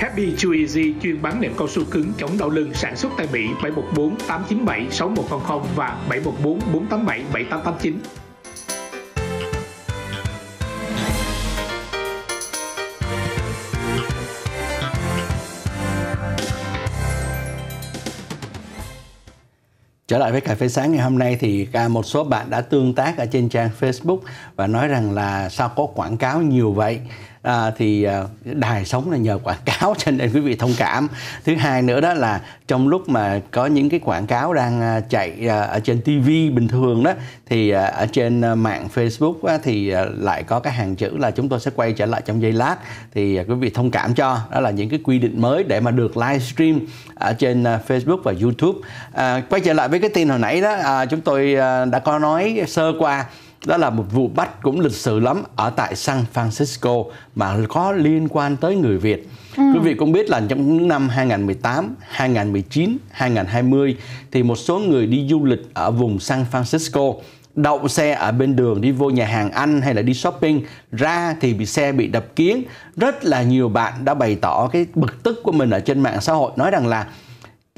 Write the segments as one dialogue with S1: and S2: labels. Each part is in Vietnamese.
S1: Happy Chewy chuyên bán nệm cao su cứng chống đau lưng sản xuất tại Mỹ 714 897 6100 và 714 487 7889. Trở lại với cà phê sáng ngày hôm nay thì một số bạn đã tương tác ở trên trang Facebook và nói rằng là sao có quảng cáo nhiều vậy à, thì à, đài sống là nhờ quảng cáo cho nên quý vị thông cảm thứ hai nữa đó là trong lúc mà có những cái quảng cáo đang à, chạy à, ở trên TV bình thường đó thì ở trên mạng Facebook á, thì lại có cái hàng chữ là chúng tôi sẽ quay trở lại trong giây lát thì quý vị thông cảm cho đó là những cái quy định mới để mà được livestream ở trên Facebook và YouTube à, quay trở lại với cái tin hồi nãy đó à, chúng tôi đã có nói sơ qua đó là một vụ bắt cũng lịch sử lắm ở tại San Francisco mà có liên quan tới người Việt. Ừ. Quý vị cũng biết là trong những năm 2018, 2019, 2020 thì một số người đi du lịch ở vùng San Francisco đậu xe ở bên đường đi vô nhà hàng ăn hay là đi shopping ra thì bị xe bị đập kiến rất là nhiều bạn đã bày tỏ cái bực tức của mình ở trên mạng xã hội nói rằng là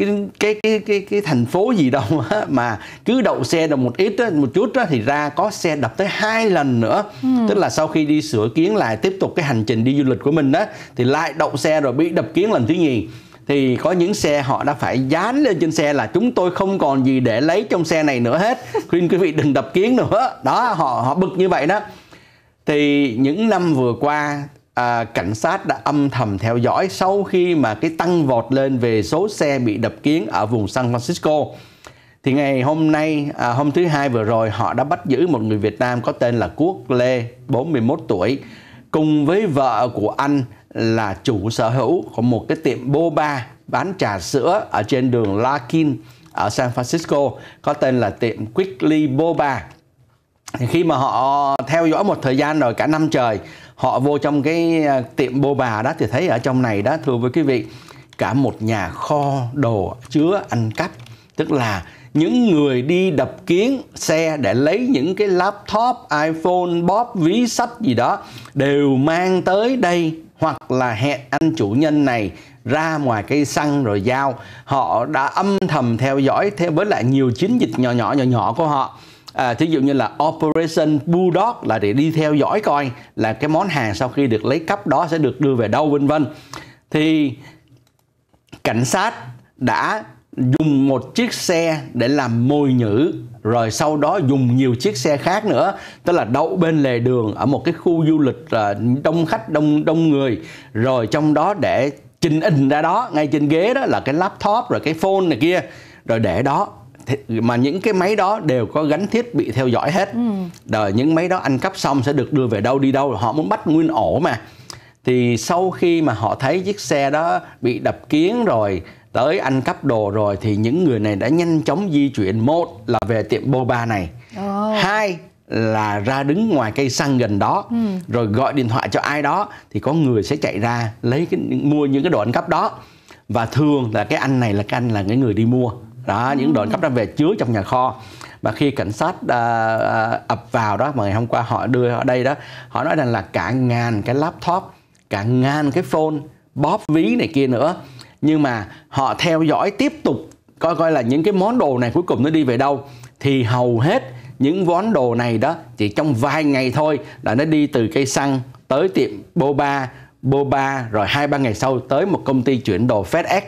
S1: cái cái cái cái, cái thành phố gì đâu á, mà cứ đậu xe được một ít á, một chút đó thì ra có xe đập tới hai lần nữa ừ. tức là sau khi đi sửa kiến lại tiếp tục cái hành trình đi du lịch của mình đó thì lại đậu xe rồi bị đập kiến lần thứ nhì thì có những xe họ đã phải dán lên trên xe là chúng tôi không còn gì để lấy trong xe này nữa hết khuyên quý vị đừng đập kiến nữa đó họ họ bực như vậy đó thì những năm vừa qua à, cảnh sát đã âm thầm theo dõi sau khi mà cái tăng vọt lên về số xe bị đập kiến ở vùng San Francisco. Thì ngày hôm nay, à, hôm thứ hai vừa rồi, họ đã bắt giữ một người Việt Nam có tên là Quốc Lê, 41 tuổi, cùng với vợ của anh là chủ sở hữu của một cái tiệm boba bán trà sữa ở trên đường Larkin ở San Francisco có tên là tiệm Quickly Boba. Thì khi mà họ theo dõi một thời gian rồi cả năm trời họ vô trong cái à, tiệm bô bà đó thì thấy ở trong này đó thưa với quý vị cả một nhà kho đồ chứa ăn cắp tức là những người đi đập kiến xe để lấy những cái laptop, iPhone, bóp, ví sách gì đó đều mang tới đây hoặc là hẹn anh chủ nhân này ra ngoài cây xăng rồi giao họ đã âm thầm theo dõi theo với lại nhiều chiến dịch nhỏ nhỏ nhỏ nhỏ của họ à, thí dụ như là Operation Bulldog là để đi theo dõi coi là cái món hàng sau khi được lấy cắp đó sẽ được đưa về đâu vân vân thì cảnh sát đã dùng một chiếc xe để làm mồi nhử rồi sau đó dùng nhiều chiếc xe khác nữa tức là đậu bên lề đường ở một cái khu du lịch à, đông khách đông đông người rồi trong đó để trình in ra đó ngay trên ghế đó là cái laptop rồi cái phone này kia rồi để đó mà những cái máy đó đều có gắn thiết bị theo dõi hết ừ. rồi những máy đó ăn cắp xong sẽ được đưa về đâu đi đâu họ muốn bắt nguyên ổ mà thì sau khi mà họ thấy chiếc xe đó bị đập kiến rồi tới ăn cắp đồ rồi thì những người này đã nhanh chóng di chuyển một là về tiệm boba này oh. hai là ra đứng ngoài cây xăng gần đó ừ. rồi gọi điện thoại cho ai đó thì có người sẽ chạy ra lấy cái mua những cái đồ ăn cắp đó và thường là cái anh này là cái anh là cái người đi mua đó ừ. những đồ cắp đó về chứa trong nhà kho và khi cảnh sát à, à, ập vào đó mà ngày hôm qua họ đưa ở đây đó họ nói rằng là cả ngàn cái laptop cả ngàn cái phone bóp ví này kia nữa nhưng mà họ theo dõi tiếp tục coi coi là những cái món đồ này cuối cùng nó đi về đâu thì hầu hết những món đồ này đó chỉ trong vài ngày thôi là nó đi từ cây xăng tới tiệm boba boba rồi hai ba ngày sau tới một công ty chuyển đồ FedEx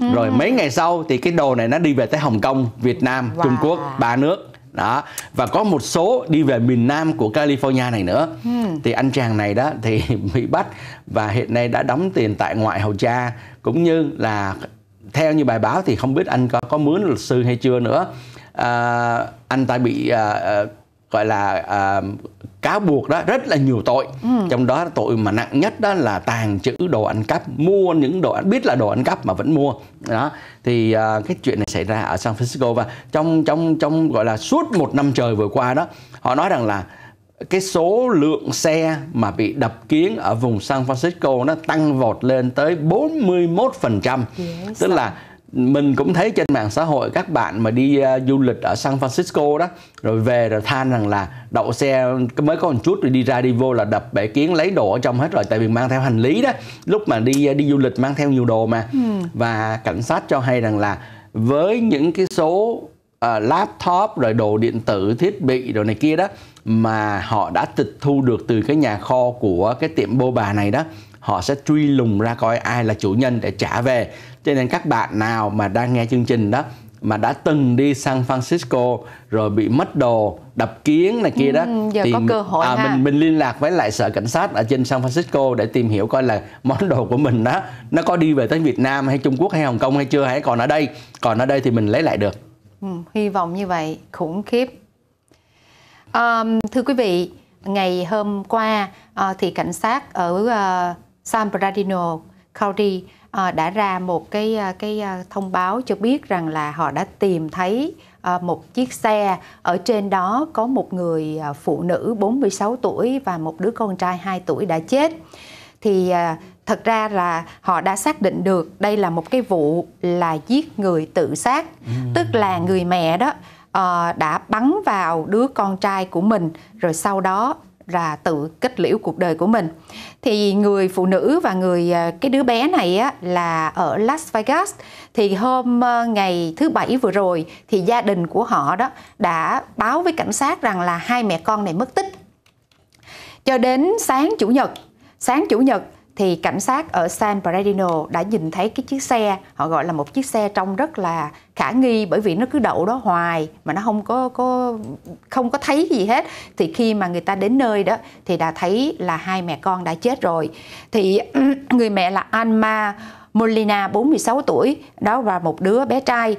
S1: ừ. rồi mấy ngày sau thì cái đồ này nó đi về tới Hồng Kông Việt Nam wow. Trung Quốc ba nước đó và có một số đi về miền Nam của California này nữa ừ. thì anh chàng này đó thì bị bắt và hiện nay đã đóng tiền tại ngoại hầu cha cũng như là theo như bài báo thì không biết anh có có mướn luật sư hay chưa nữa à, anh ta bị à, à gọi là à, cáo buộc đó rất là nhiều tội ừ. trong đó tội mà nặng nhất đó là tàng trữ đồ ăn cắp mua những đồ ăn biết là đồ ăn cắp mà vẫn mua đó thì à, cái chuyện này xảy ra ở San Francisco và trong trong trong gọi là suốt một năm trời vừa qua đó họ nói rằng là cái số lượng xe mà bị đập kiến ở vùng San Francisco nó tăng vọt lên tới 41%. Yes. Tức là mình cũng thấy trên mạng xã hội các bạn mà đi uh, du lịch ở San Francisco đó rồi về rồi than rằng là đậu xe mới có một chút rồi đi ra đi vô là đập bể kiến lấy đồ ở trong hết rồi tại vì mang theo hành lý đó lúc mà đi uh, đi du lịch mang theo nhiều đồ mà ừ. và cảnh sát cho hay rằng là với những cái số uh, laptop rồi đồ điện tử thiết bị đồ này kia đó mà họ đã tịch thu được từ cái nhà kho của cái tiệm bô bà này đó họ sẽ truy lùng ra coi ai là chủ nhân để trả về cho nên các bạn nào mà đang nghe chương trình đó mà đã từng đi San Francisco rồi bị mất đồ đập kiến này kia đó ừ, giờ thì có cơ hội à, ha. mình mình liên lạc với lại sở cảnh sát ở trên San Francisco để tìm hiểu coi là món đồ của mình đó nó có đi về tới Việt Nam hay Trung Quốc hay Hồng Kông hay chưa hay còn ở đây còn ở đây thì mình lấy lại được
S2: ừ, hy vọng như vậy khủng khiếp à, thưa quý vị ngày hôm qua à, thì cảnh sát ở à, San Bernardino County à, đã ra một cái à, cái à, thông báo cho biết rằng là họ đã tìm thấy một chiếc xe ở trên đó có một người phụ nữ 46 tuổi và một đứa con trai 2 tuổi đã chết. Thì thật ra là họ đã xác định được đây là một cái vụ là giết người tự sát, tức là người mẹ đó đã bắn vào đứa con trai của mình rồi sau đó là tự kết liễu cuộc đời của mình thì người phụ nữ và người à, cái đứa bé này á, là ở Las Vegas thì hôm ờ, ngày thứ bảy vừa rồi thì gia đình của họ đó đã báo với cảnh sát rằng là hai mẹ con này mất tích cho đến sáng chủ nhật sáng chủ nhật thì cảnh sát ở San Bernardino đã nhìn thấy cái chiếc xe họ gọi là một chiếc xe trông rất là khả nghi bởi vì nó cứ đậu đó hoài mà nó không có có không có thấy gì hết thì khi mà người ta đến nơi đó thì đã thấy là hai mẹ con đã chết rồi thì người mẹ là Alma Molina 46 tuổi đó và một đứa bé trai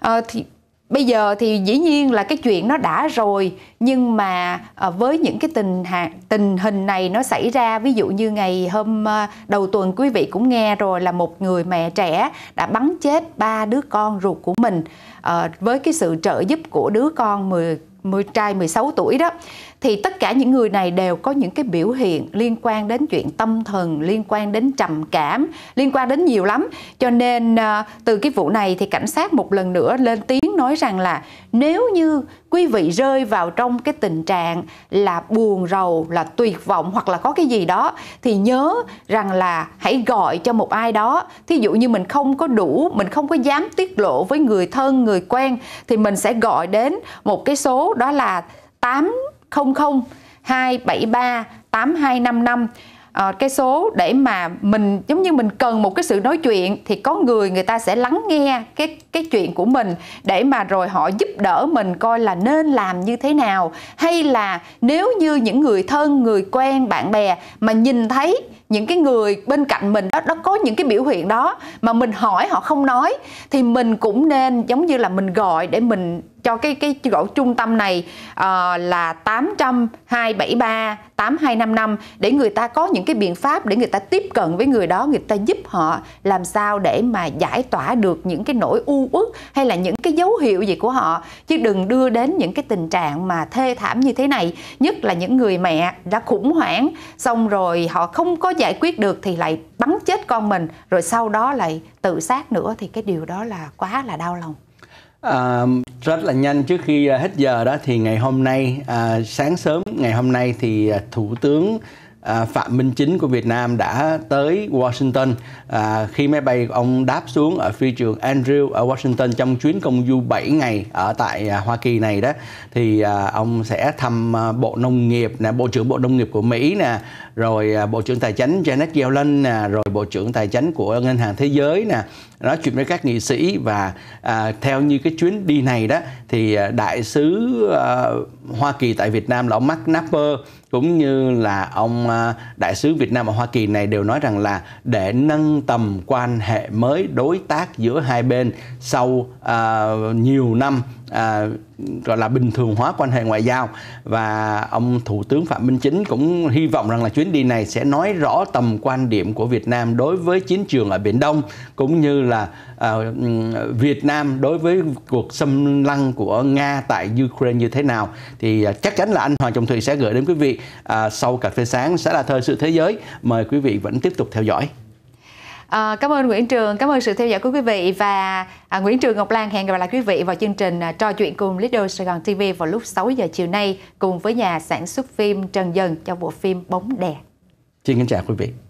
S2: à, thì bây giờ thì dĩ nhiên là cái chuyện nó đã rồi nhưng mà à, với những cái tình tình hình này nó xảy ra ví dụ như ngày hôm à, đầu tuần quý vị cũng nghe rồi là một người mẹ trẻ đã bắn chết ba đứa con ruột của mình ờ, với cái sự trợ giúp của đứa con 10 10 trai 16 tuổi đó thì tất cả những người này đều có những cái biểu hiện liên quan đến chuyện tâm thần liên quan đến trầm cảm liên quan đến nhiều lắm cho nên à, từ cái vụ này thì cảnh sát một lần nữa lên tiếng nói rằng là nếu như quý vị rơi vào trong cái tình trạng là buồn rầu là tuyệt vọng hoặc là có cái gì đó thì nhớ rằng là hãy gọi cho một ai đó thí dụ như mình không có đủ mình không có dám tiết lộ với người thân người quen thì mình sẽ gọi đến một cái số đó là 8 00 273 8255 à, ờ, cái số để mà mình giống như mình cần một cái sự nói chuyện thì có người người ta sẽ lắng nghe cái cái chuyện của mình để mà rồi họ giúp đỡ mình coi là nên làm như thế nào hay là nếu như những người thân người quen bạn bè mà nhìn thấy những cái người bên cạnh mình đó nó có những cái biểu hiện đó mà mình hỏi họ không nói thì mình cũng nên giống như là mình gọi để mình cho cái cái gọi trung tâm này uh, là 800 273 8255 để người ta có những cái biện pháp để người ta tiếp cận với người đó, người ta giúp họ làm sao để mà giải tỏa được những cái nỗi u uất hay là những cái dấu hiệu gì của họ chứ đừng đưa đến những cái tình trạng mà thê thảm như thế này, nhất là những người mẹ đã khủng hoảng xong rồi họ không có giải quyết được thì lại bắn chết con mình rồi sau đó lại tự sát nữa thì cái điều đó là quá là đau lòng
S1: À, rất là nhanh trước khi à, hết giờ đó thì ngày hôm nay à, sáng sớm ngày hôm nay thì à, thủ tướng À, Phạm Minh Chính của Việt Nam đã tới Washington à, khi máy bay ông đáp xuống ở phi trường Andrew ở Washington trong chuyến công du 7 ngày ở tại à, Hoa Kỳ này đó thì à, ông sẽ thăm à, Bộ Nông nghiệp nè, Bộ trưởng Bộ Nông nghiệp của Mỹ nè, rồi Bộ trưởng Tài chính Janet Yellen nè, rồi Bộ trưởng Tài chính của Ngân hàng Thế giới nè nói chuyện với các nghị sĩ và à, theo như cái chuyến đi này đó thì đại sứ à, Hoa Kỳ tại Việt Nam là ông Mark Napper cũng như là ông à, đại sứ Việt Nam ở Hoa Kỳ này đều nói rằng là để nâng tầm quan hệ mới đối tác giữa hai bên sau uh, nhiều năm à, gọi là bình thường hóa quan hệ ngoại giao và ông thủ tướng phạm minh chính cũng hy vọng rằng là chuyến đi này sẽ nói rõ tầm quan điểm của việt nam đối với chiến trường ở biển đông cũng như là à, việt nam đối với cuộc xâm lăng của nga tại ukraine như thế nào thì à, chắc chắn là anh hoàng trọng thủy sẽ gửi đến quý vị à, sau cà phê sáng sẽ là thời sự thế giới mời quý vị vẫn tiếp tục theo dõi
S2: À, cảm ơn Nguyễn Trường, cảm ơn sự theo dõi của quý vị và à, Nguyễn Trường Ngọc Lan hẹn gặp lại quý vị vào chương trình à, trò chuyện cùng little Sài Gòn TV vào lúc 6 giờ chiều nay cùng với nhà sản xuất phim Trần Dần cho bộ phim Bóng đè
S1: Xin kính chào quý vị.